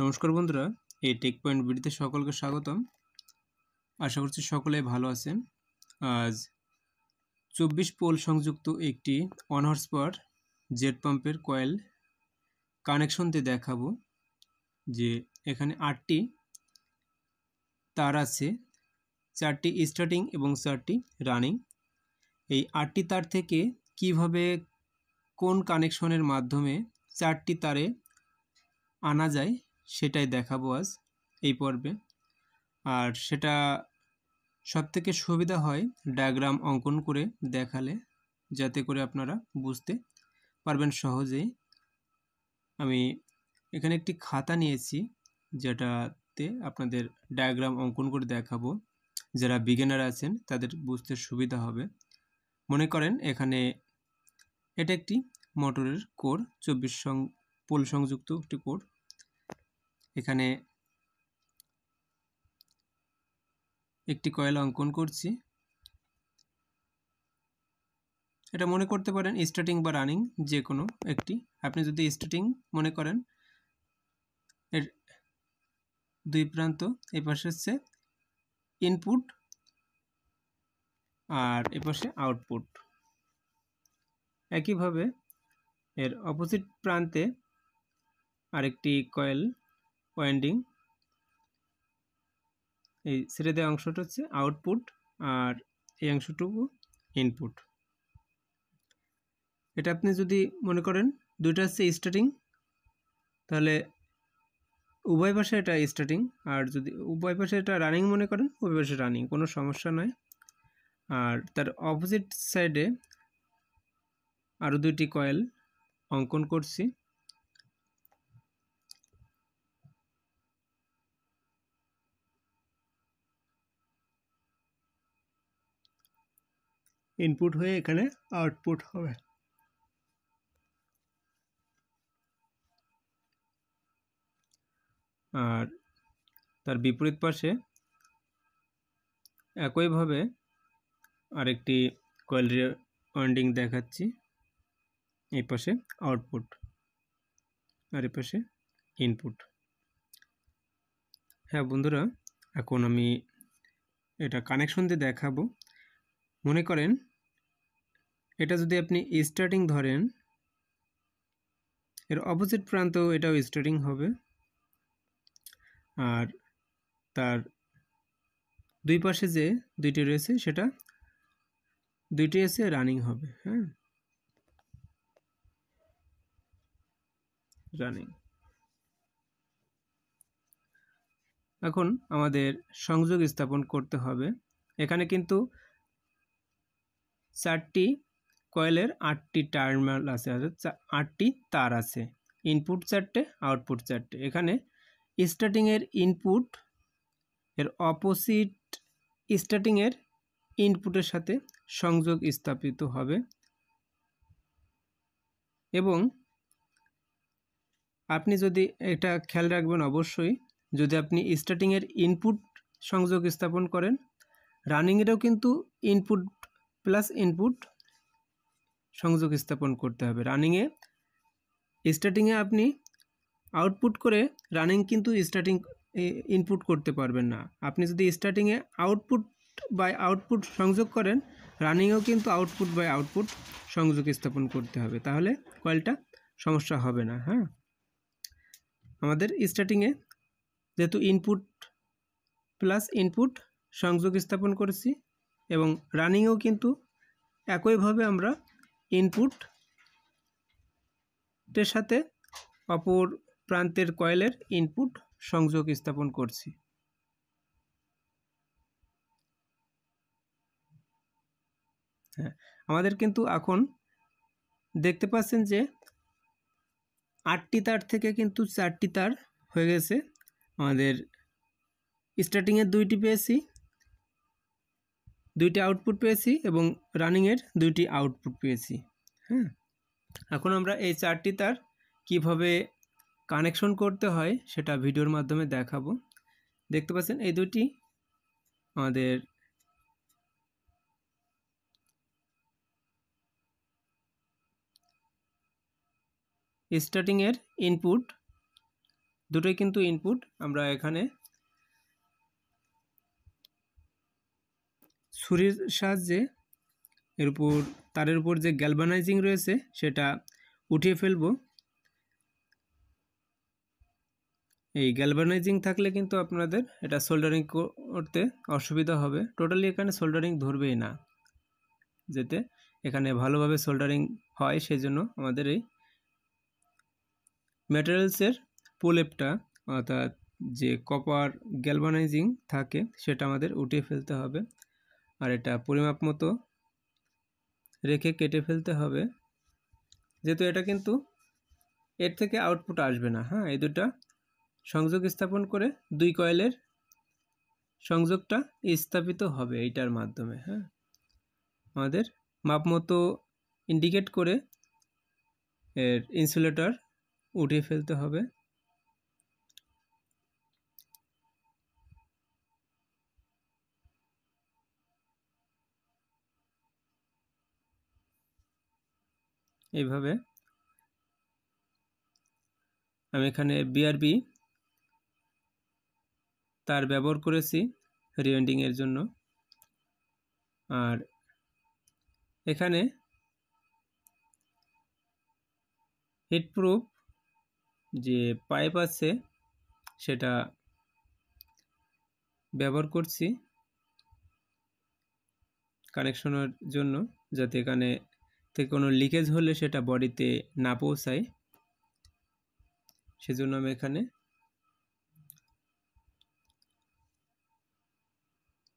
নমস্কার বন্ধুরা এই টেক পয়েন্ট বিডিতে সকলকে স্বাগতম আশা করছি সকলে ভালো আছেন আজ চব্বিশ পোল সংযুক্ত একটি অনহার্স হর্স জেট পাম্পের কয়েল কানেকশনতে দেখাবো যে এখানে আটটি তার আছে চারটি স্টার্টিং এবং চারটি রানিং এই আটটি তার থেকে কিভাবে কোন কানেকশনের মাধ্যমে চারটি তারে আনা যায় সেটাই দেখাবো আজ এই পর্বে আর সেটা সবথেকে সুবিধা হয় ডায়াগ্রাম অঙ্কন করে দেখালে যাতে করে আপনারা বুঝতে পারবেন সহজেই আমি এখানে একটি খাতা নিয়েছি যেটাতে আপনাদের ডায়াগ্রাম অঙ্কন করে দেখাবো যারা বিজ্ঞানার আছেন তাদের বুঝতে সুবিধা হবে মনে করেন এখানে এটা একটি মোটরের কোর চব্বিশ সং পোল সংযুক্ত একটি কোর এখানে একটি কয়েল অঙ্কন করছি এটা মনে করতে পারেন স্টার্টিং বা রানিং যে কোনো একটি আপনি যদি স্টার্টিং মনে করেন এর দুই প্রান্ত এ পাশে হচ্ছে ইনপুট আর এ পাশে আউটপুট একইভাবে এর অপোজিট প্রান্তে আরেকটি কয়েল ওয়েন্ডিং এই ছেড়ে দেওয়া অংশটা হচ্ছে আউটপুট আর এই অংশটুকু ইনপুট এটা আপনি যদি মনে করেন দুইটা হচ্ছে স্টার্টিং তাহলে উভয় পাশে এটা স্টার্টিং আর যদি উভয় পাশে এটা রানিং মনে করেন উভয় পাশে রানিং কোনো সমস্যা নয় আর তার অপোজিট সাইডে আরও দুইটি কয়েল অঙ্কন করছি ইনপুট হয়ে এখানে আউটপুট হবে আর তার বিপরীত পাশে একইভাবে আরেকটি কয়েল ওয়ান্ডিং দেখাচ্ছি এই পাশে আউটপুট আর এই পাশে ইনপুট হ্যাঁ বন্ধুরা এখন আমি এটা কানেকশন দিয়ে দেখাবো মনে করেন এটা যদি আপনি স্টার্টিং ধরেন এর অপোজিট প্রান্ত এটাও স্টার্টিং হবে আর তার দুই পাশে যে দুইটি রয়েছে সেটা দুইটি এসে রানিং হবে হ্যাঁ রানিং এখন আমাদের সংযোগ স্থাপন করতে হবে এখানে কিন্তু চারটি কয়েলের আটটি টার্মিনাল আছে অর্থাৎ আটটি তার আছে ইনপুট চারটে আউটপুট চারটে এখানে স্টার্টিংয়ের ইনপুট এর অপোজিট স্টার্টিংয়ের ইনপুটের সাথে সংযোগ স্থাপিত হবে এবং আপনি যদি এটা খেয়াল রাখবেন অবশ্যই যদি আপনি স্টার্টিংয়ের ইনপুট সংযোগ স্থাপন করেন রানিংয়েরও কিন্তু ইনপুট প্লাস ইনপুট সংযোগ স্থাপন করতে হবে রানিংয়ে স্টার্টিংয়ে আপনি আউটপুট করে রানিং কিন্তু স্টার্টিং ইনপুট করতে পারবেন না আপনি যদি স্টার্টিংয়ে আউটপুট বাই আউটপুট সংযোগ করেন রানিংয়েও কিন্তু আউটপুট বাই আউটপুট সংযোগ স্থাপন করতে হবে তাহলে কয়েলটা সমস্যা হবে না হ্যাঁ আমাদের স্টার্টিংয়ে যেহেতু ইনপুট প্লাস ইনপুট সংযোগ স্থাপন করেছি এবং রানিংয়েও কিন্তু একইভাবে আমরা ইনপুটের সাথে অপর প্রান্তের কয়েলের ইনপুট সংযোগ স্থাপন করছি হ্যাঁ আমাদের কিন্তু এখন দেখতে পাচ্ছেন যে আটটি তার থেকে কিন্তু চারটি তার হয়ে গেছে আমাদের স্টার্টিংয়ের দুইটি পেয়েছি দুইটি আউটপুট পেয়েছি এবং রানিংয়ের দুইটি আউটপুট পেয়েছি হ্যাঁ এখন আমরা এই চারটি তার কিভাবে কানেকশন করতে হয় সেটা ভিডিওর মাধ্যমে দেখাবো দেখতে পাচ্ছেন এই দুটি আমাদের স্টার্টিংয়ের ইনপুট দুটোই কিন্তু ইনপুট আমরা এখানে ছুরির সাহায্যে এর উপর তারের উপর যে গ্যালভানাইজিং রয়েছে সেটা উঠিয়ে ফেলব এই গ্যালভানাইজিং থাকলে কিন্তু আপনাদের এটা সোল্ডারিং করতে অসুবিধা হবে টোটালি এখানে সোল্ডারিং ধরবেই না যেতে এখানে ভালোভাবে সোল্ডারিং হয় সেই জন্য আমাদের এই ম্যাটেরিয়ালসের পোলেপটা অর্থাৎ যে কপার গ্যালভানাইজিং থাকে সেটা আমাদের উঠিয়ে ফেলতে হবে আর এটা পরিমাপ মতো রেখে কেটে ফেলতে হবে যেহেতু এটা কিন্তু এর থেকে আউটপুট আসবে না হ্যাঁ এই দুটা সংযোগ স্থাপন করে দুই কয়েলের সংযোগটা স্থাপিত হবে এইটার মাধ্যমে হ্যাঁ আমাদের মাপ মতো ইন্ডিকেট করে এর ইনসুলেটর উঠিয়ে ফেলতে হবে এইভাবে আমি এখানে বিআরবি তার ব্যবহার করেছি রিওয়েন্ডিংয়ের জন্য আর এখানে হিটপ্রুফ যে পাইপ আছে সেটা ব্যবহার করছি কানেকশনের জন্য যাতে এখানে থেকে কোনো লিকেজ হলে সেটা বডিতে না পৌঁছায় সেজন্য আমি এখানে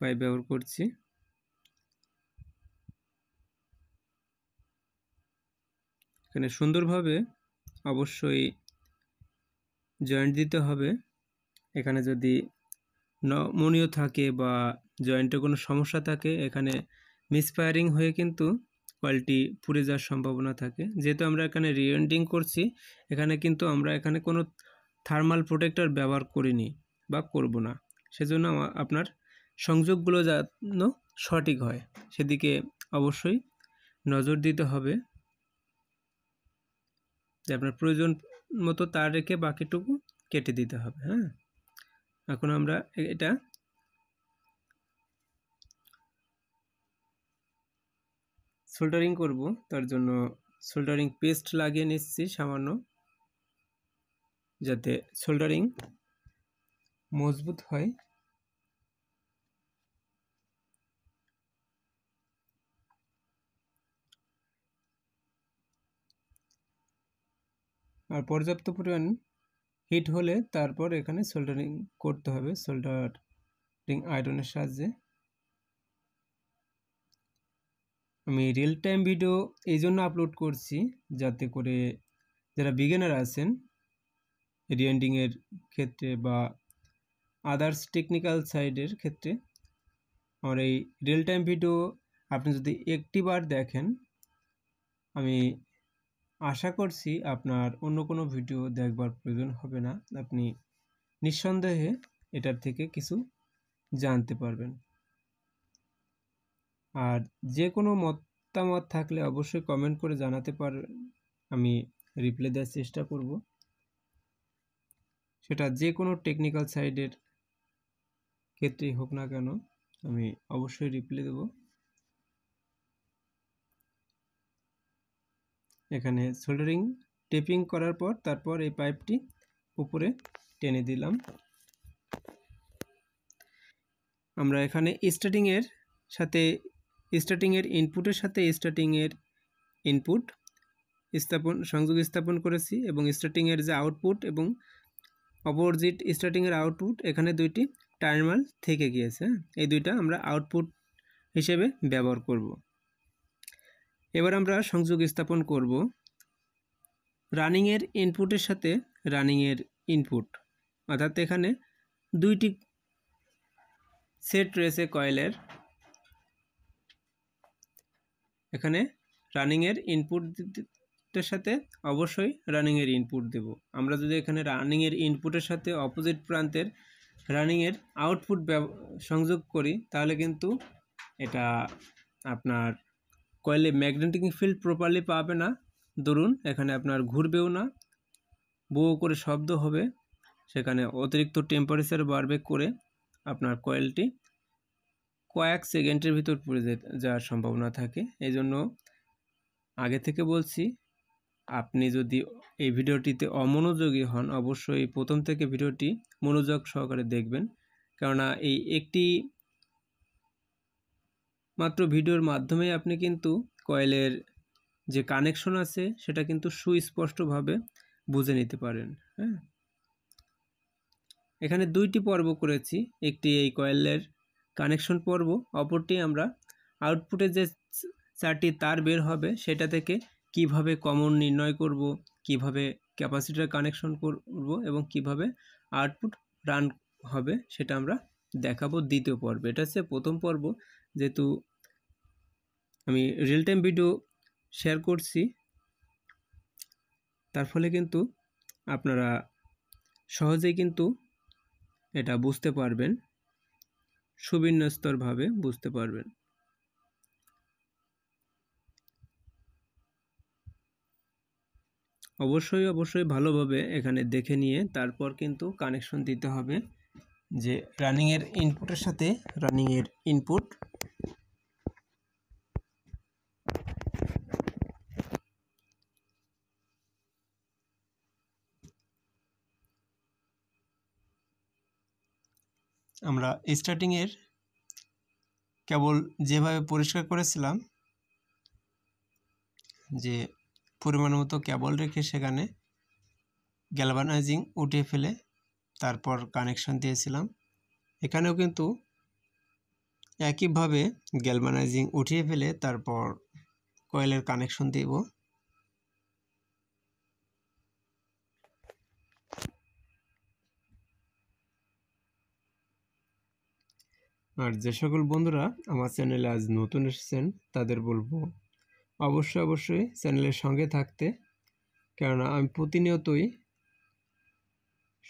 পাইপ ব্যবহার করছি এখানে সুন্দরভাবে অবশ্যই জয়েন্ট দিতে হবে এখানে যদি নমনীয় থাকে বা জয়েন্টে কোনো সমস্যা থাকে এখানে মিসফায়ারিং হয়ে কিন্তু কোয়ালিটি পুড়ে যাওয়ার সম্ভাবনা থাকে যেহেতু আমরা এখানে রিওয়েন্ডিং করছি এখানে কিন্তু আমরা এখানে কোনো থার্মাল প্রোটেক্টর ব্যবহার করিনি বা করব না সেজন্য আপনার সংযোগগুলো যেন সঠিক হয় সেদিকে অবশ্যই নজর দিতে হবে যে আপনার প্রয়োজন মতো তার রেখে বাকিটুকু কেটে দিতে হবে হ্যাঁ এখন আমরা এটা সোল্ডারিং করব তার জন্য সোল্ডারিং পেস্ট লাগিয়ে নিচ্ছি সামান্য যাতে সোল্ডারিং মজবুত হয় আর পর্যাপ্ত পরিমাণ হিট হলে তারপর এখানে সোল্ডারিং করতে হবে সোল্ডারিং আয়রনের সাহায্যে আমি রিয়েল টাইম ভিডিও এই জন্য আপলোড করছি যাতে করে যারা বিগেনার আছেন রিয়েন্ডিংয়ের ক্ষেত্রে বা আদার্স টেকনিক্যাল সাইডের ক্ষেত্রে আমার এই রিয়েল টাইম ভিডিও আপনি যদি একটি বার দেখেন আমি আশা করছি আপনার অন্য কোনো ভিডিও দেখবার প্রয়োজন হবে না আপনি নিঃসন্দেহে এটার থেকে কিছু জানতে পারবেন আর যে কোনো মতামত থাকলে অবশ্যই কমেন্ট করে জানাতে পার আমি রিপ্লাই দেওয়ার চেষ্টা করব সেটা যে কোনো টেকনিক্যাল সাইডের ক্ষেত্রেই হোক না কেন আমি অবশ্যই রিপ্লাই দেব এখানে সোল্ডারিং টেপিং করার পর তারপর এই পাইপটি উপরে টেনে দিলাম আমরা এখানে স্টার্টিংয়ের সাথে স্টার্টিংয়ের ইনপুটের সাথে স্টার্টিংয়ের ইনপুট স্থাপন সংযোগ স্থাপন করেছি এবং স্টার্টিংয়ের যে আউটপুট এবং অপোজিট স্টার্টিংয়ের আউটপুট এখানে দুইটি টার্মিনাল থেকে গিয়েছে এই দুইটা আমরা আউটপুট হিসেবে ব্যবহার করব এবার আমরা সংযোগ স্থাপন করব রানিংয়ের ইনপুটের সাথে রানিংয়ের ইনপুট অর্থাৎ এখানে দুইটি সেট রয়েছে কয়েলের এখানে রানিংয়ের ইনপুটের সাথে অবশ্যই রানিংয়ের ইনপুট দেব আমরা যদি এখানে রানিংয়ের ইনপুটের সাথে অপোজিট প্রান্তের রানিংয়ের আউটপুট সংযোগ করি তাহলে কিন্তু এটা আপনার কয়েলে ম্যাগনেটিক ফিল্ড প্রপারলি পাবে না ধরুন এখানে আপনার ঘুরবেও না বো করে শব্দ হবে সেখানে অতিরিক্ত টেম্পারেচার বাড়বে করে আপনার কয়েলটি কয়েক সেকেন্ডের ভিতর পড়ে যাওয়ার সম্ভাবনা থাকে এই জন্য আগে থেকে বলছি আপনি যদি এই ভিডিওটিতে অমনোযোগী হন অবশ্যই প্রথম থেকে ভিডিওটি মনোযোগ সহকারে দেখবেন কেননা এই একটি মাত্র ভিডিওর মাধ্যমে আপনি কিন্তু কয়েলের যে কানেকশন আছে সেটা কিন্তু সুস্পষ্টভাবে বুঝে নিতে পারেন হ্যাঁ এখানে দুইটি পর্ব করেছি একটি এই কয়েলের কানেকশন পর্ব অপরটি আমরা আউটপুটে যে চারটি তার বের হবে সেটা থেকে কিভাবে কমন নির্ণয় করব কিভাবে ক্যাপাসিটার কানেকশন করব এবং কিভাবে আউটপুট রান হবে সেটা আমরা দেখাবো দ্বিতীয় পর্বে এটা হচ্ছে প্রথম পর্ব যেহেতু আমি রিয়েল টাইম ভিডিও শেয়ার করছি তার ফলে কিন্তু আপনারা সহজেই কিন্তু এটা বুঝতে পারবেন সুবিন্যস্তরভাবে বুঝতে পারবেন অবশ্যই অবশ্যই ভালোভাবে এখানে দেখে নিয়ে তারপর কিন্তু কানেকশন দিতে হবে যে রানিংয়ের ইনপুটের সাথে রানিংয়ের ইনপুট আমরা স্টার্টিংয়ের কেবল যেভাবে পরিষ্কার করেছিলাম যে পরিমাণ মতো কেবল রেখে সেখানে গ্যালভানাইজিং উঠিয়ে ফেলে তারপর কানেকশন দিয়েছিলাম এখানেও কিন্তু একইভাবে গ্যালভানাইজিং উঠিয়ে ফেলে তারপর কয়েলের কানেকশন দিব আর যে সকল বন্ধুরা আমার চ্যানেলে আজ নতুন এসেছেন তাদের বলবো অবশ্যই অবশ্যই চ্যানেলের সঙ্গে থাকতে কেননা আমি প্রতিনিয়তই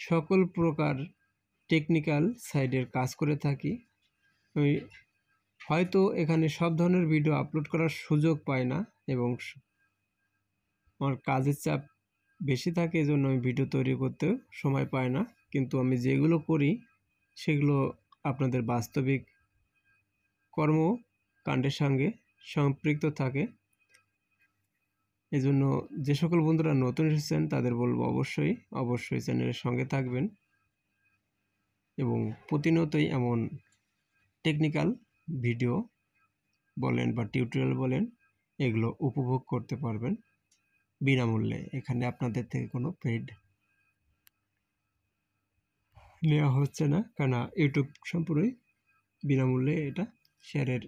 সকল প্রকার টেকনিক্যাল সাইডের কাজ করে থাকি আমি হয়তো এখানে সব ধরনের ভিডিও আপলোড করার সুযোগ পাই না এবং আমার কাজের চাপ বেশি থাকে এজন্য আমি ভিডিও তৈরি করতে সময় পাই না কিন্তু আমি যেগুলো করি সেগুলো আপনাদের বাস্তবিক কর্মকাণ্ডের সঙ্গে সম্পৃক্ত থাকে এজন্য যে সকল বন্ধুরা নতুন এসেছেন তাদের বলবো অবশ্যই অবশ্যই চ্যানেলের সঙ্গে থাকবেন এবং প্রতিনিয়তই এমন টেকনিক্যাল ভিডিও বলেন বা টিউটোরিয়াল বলেন এগুলো উপভোগ করতে পারবেন বিনামূল্যে এখানে আপনাদের থেকে কোনো পেড নেওয়া হচ্ছে না কেন ইউটিউব সম্পূর্ণই বিনামূল্যে এটা শেয়ারের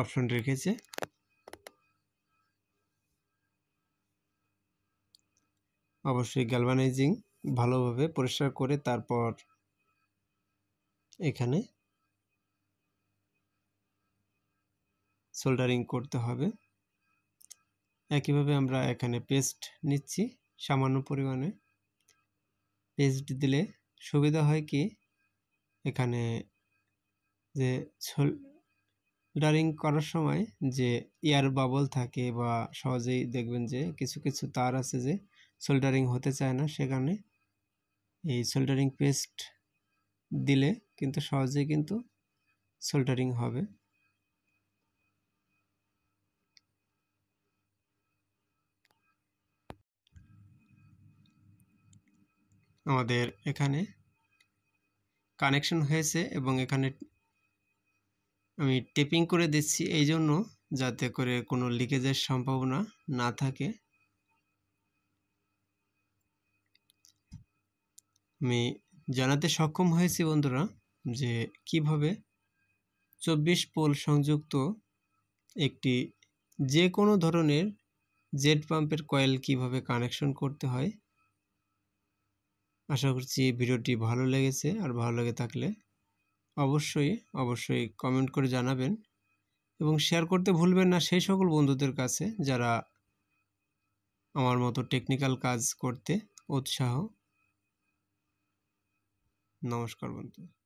অপশন রেখেছে অবশ্যই গ্যালভানাইজিং ভালোভাবে পরিষ্কার করে তারপর এখানে সোল্ডারিং করতে হবে একইভাবে আমরা এখানে পেস্ট নিচ্ছি সামান্য পরিমাণে পেজটি দিলে সুবিধা হয় কি এখানে যে সোল্ডারিং করার সময় যে ইয়ার বাবল থাকে বা সহজেই দেখবেন যে কিছু কিছু তার আছে যে সোল্ডারিং হতে চায় না সেখানে এই সোল্ডারিং পেস্ট দিলে কিন্তু সহজেই কিন্তু সোল্ডারিং হবে আমাদের এখানে কানেকশন হয়েছে এবং এখানে আমি টেপিং করে দিচ্ছি এই জন্য যাতে করে কোনো লিকেজের সম্ভাবনা না থাকে আমি জানাতে সক্ষম হয়েছি বন্ধুরা যে কিভাবে চব্বিশ পোল সংযুক্ত একটি যে কোনো ধরনের জেট পাম্পের কয়েল কিভাবে কানেকশন করতে হয় আশা করছি ভিডিওটি ভালো লেগেছে আর ভালো লেগে থাকলে অবশ্যই অবশ্যই কমেন্ট করে জানাবেন এবং শেয়ার করতে ভুলবেন না সেই সকল বন্ধুদের কাছে যারা আমার মতো টেকনিক্যাল কাজ করতে উৎসাহ নমস্কার বন্ধু